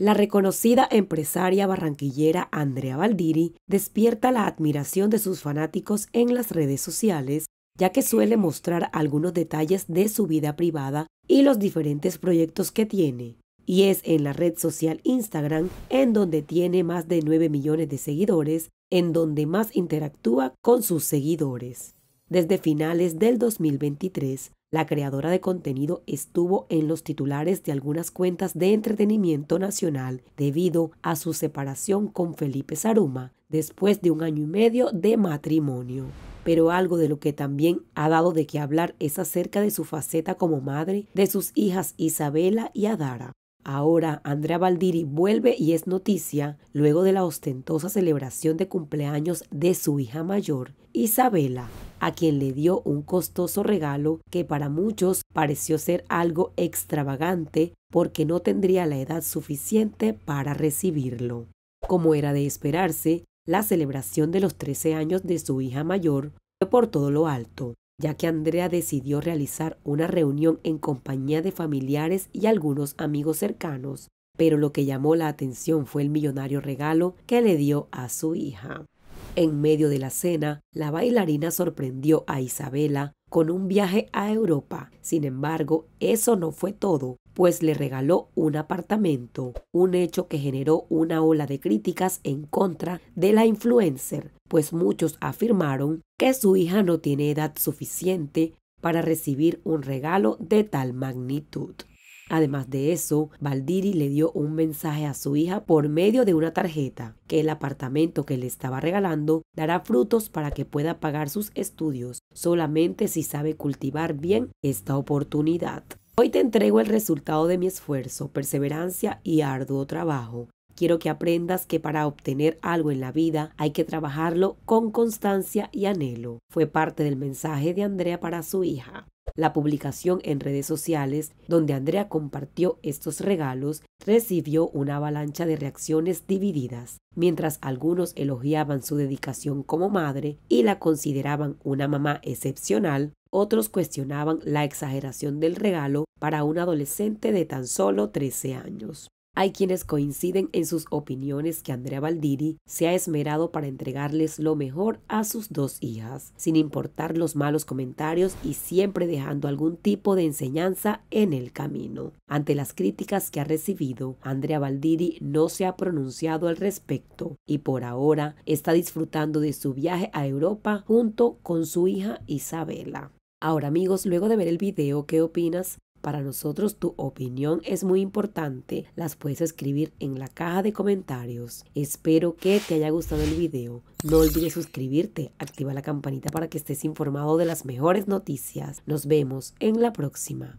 La reconocida empresaria barranquillera Andrea Valdiri despierta la admiración de sus fanáticos en las redes sociales, ya que suele mostrar algunos detalles de su vida privada y los diferentes proyectos que tiene. Y es en la red social Instagram en donde tiene más de 9 millones de seguidores, en donde más interactúa con sus seguidores. Desde finales del 2023, la creadora de contenido estuvo en los titulares de algunas cuentas de entretenimiento nacional debido a su separación con Felipe Saruma después de un año y medio de matrimonio. Pero algo de lo que también ha dado de qué hablar es acerca de su faceta como madre de sus hijas Isabela y Adara. Ahora Andrea Valdiri vuelve y es noticia luego de la ostentosa celebración de cumpleaños de su hija mayor, Isabela, a quien le dio un costoso regalo que para muchos pareció ser algo extravagante porque no tendría la edad suficiente para recibirlo. Como era de esperarse, la celebración de los 13 años de su hija mayor fue por todo lo alto, ya que Andrea decidió realizar una reunión en compañía de familiares y algunos amigos cercanos, pero lo que llamó la atención fue el millonario regalo que le dio a su hija. En medio de la cena, la bailarina sorprendió a Isabela con un viaje a Europa. Sin embargo, eso no fue todo, pues le regaló un apartamento, un hecho que generó una ola de críticas en contra de la influencer, pues muchos afirmaron que su hija no tiene edad suficiente para recibir un regalo de tal magnitud. Además de eso, Valdiri le dio un mensaje a su hija por medio de una tarjeta, que el apartamento que le estaba regalando dará frutos para que pueda pagar sus estudios, solamente si sabe cultivar bien esta oportunidad. Hoy te entrego el resultado de mi esfuerzo, perseverancia y arduo trabajo. Quiero que aprendas que para obtener algo en la vida hay que trabajarlo con constancia y anhelo. Fue parte del mensaje de Andrea para su hija la publicación en redes sociales donde Andrea compartió estos regalos recibió una avalancha de reacciones divididas, mientras algunos elogiaban su dedicación como madre y la consideraban una mamá excepcional, otros cuestionaban la exageración del regalo para un adolescente de tan solo 13 años. Hay quienes coinciden en sus opiniones que Andrea Valdiri se ha esmerado para entregarles lo mejor a sus dos hijas, sin importar los malos comentarios y siempre dejando algún tipo de enseñanza en el camino. Ante las críticas que ha recibido, Andrea Valdiri no se ha pronunciado al respecto y por ahora está disfrutando de su viaje a Europa junto con su hija Isabela. Ahora amigos, luego de ver el video, ¿qué opinas? Para nosotros tu opinión es muy importante. Las puedes escribir en la caja de comentarios. Espero que te haya gustado el video. No olvides suscribirte, activa la campanita para que estés informado de las mejores noticias. Nos vemos en la próxima.